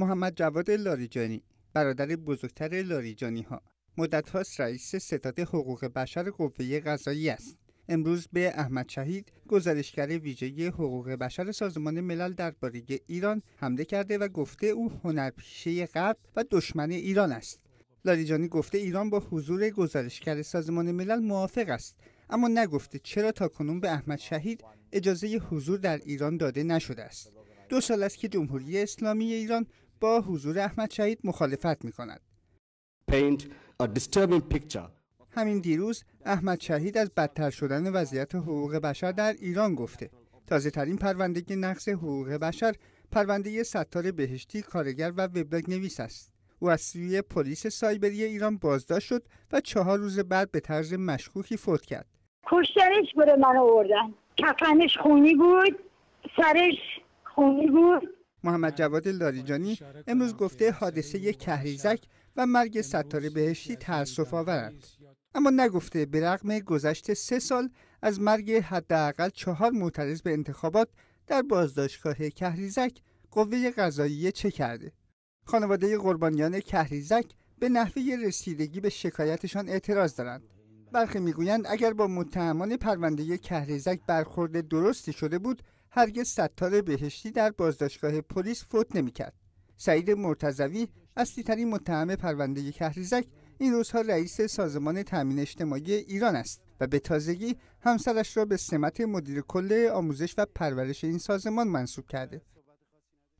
محمد جواد لاریجانی برادر بزرگتر لاریجانی ها مدت هاست رئیس ستاد حقوق بشر قوه قضایی است امروز به احمد شهید گزارشگر ویژه حقوق بشر سازمان ملل درباره ایران حمله کرده و گفته او هنرپیشه غرب و دشمن ایران است لاریجانی گفته ایران با حضور گزارشگر سازمان ملل موافق است اما نگفته چرا تاکنون به احمد شهید اجازه حضور در ایران داده نشده است دو سال است که جمهوری اسلامی ایران با حضور احمد شهید مخالفت می کند. همین دیروز احمد شهید از بدتر شدن وضعیت حقوق بشر در ایران گفته. تازه ترین پرونده نقص حقوق بشر پرونده ستار بهشتی کارگر و وبلاگ نویس است. او از سوی پلیس سایبری ایران بازداشت شد و چهار روز بعد به طرز مشکوکی فوت کرد. کشترش بره من آوردن. کفنش خونی بود، سرش خونی بود، محمد جواد لاریجانی امروز گفته حادثه کهریزک و مرگ ستاره بهشتی تاسف آورند اما نگفته به رغم گذشت سه سال از مرگ حداقل چهار معترض به انتخابات در بازداشتگاه کهریزک قوه قضاییه چه کرده خانواده قربانیان کهریزک به نحوه رسیدگی به شکایتشان اعتراض دارند برخی میگویند اگر با متهمان پرونده کهریزک برخورد درستی شده بود هرگز ستار بهشتی در بازداشتگاه پلیس فوت نمیکرد سعید مرتزوی اصلی ترین متهم پرونده کهریزک این روزها رئیس سازمان تامین اجتماعی ایران است و به تازگی همسرش را به سمت مدیر کل آموزش و پرورش این سازمان منصوب کرده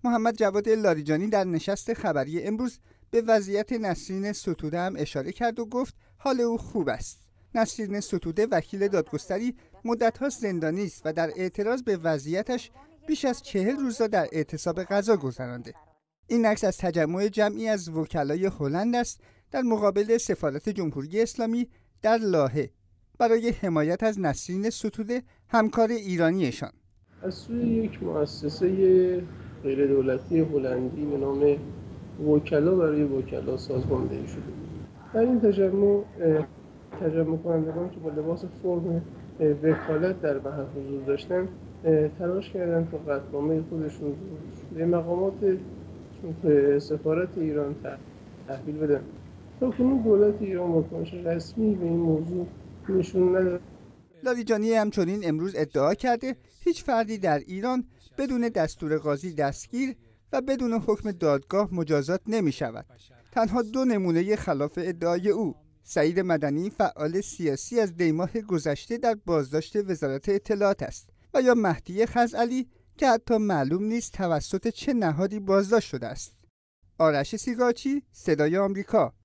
محمد جواد لاریجانی در نشست خبری امروز به وضعیت نسرین ستوده هم اشاره کرد و گفت حال او خوب است نسرین ستوده وکیل دادگستری مدت ها زندانی است و در اعتراض به وضعیتش بیش از چهل روز در اعتصاب غذا گذرانده این عکس از تجمع جمعی از وکلای هلند است در مقابل سفارت جمهوری اسلامی در لاهه برای حمایت از نسرین ستوده همکار ایرانیشان از سوی یک مؤسسه غیر دولتی هلندی به نام وکلا برای وکلا سازماندهی شده در این تجمع تجربه کنندگان که با لباس فرم وکالت در محل حضور داشتن تلاش کردن تا قطنامه خودشون به مقامات سفارت ایران تحویل بدن تا خب، کنون دولت ایران واکنش رسمی به این موضوع نشون نداد همچنین امروز ادعا کرده هیچ فردی در ایران بدون دستور قاضی دستگیر و بدون حکم دادگاه مجازات نمی شود. تنها دو نمونه خلاف ادعای او سعید مدنی فعال سیاسی از دیماه گذشته در بازداشت وزارت اطلاعات است و یا مهدی خزعلی که حتی معلوم نیست توسط چه نهادی بازداشت شده است آرش سیگاچی صدای آمریکا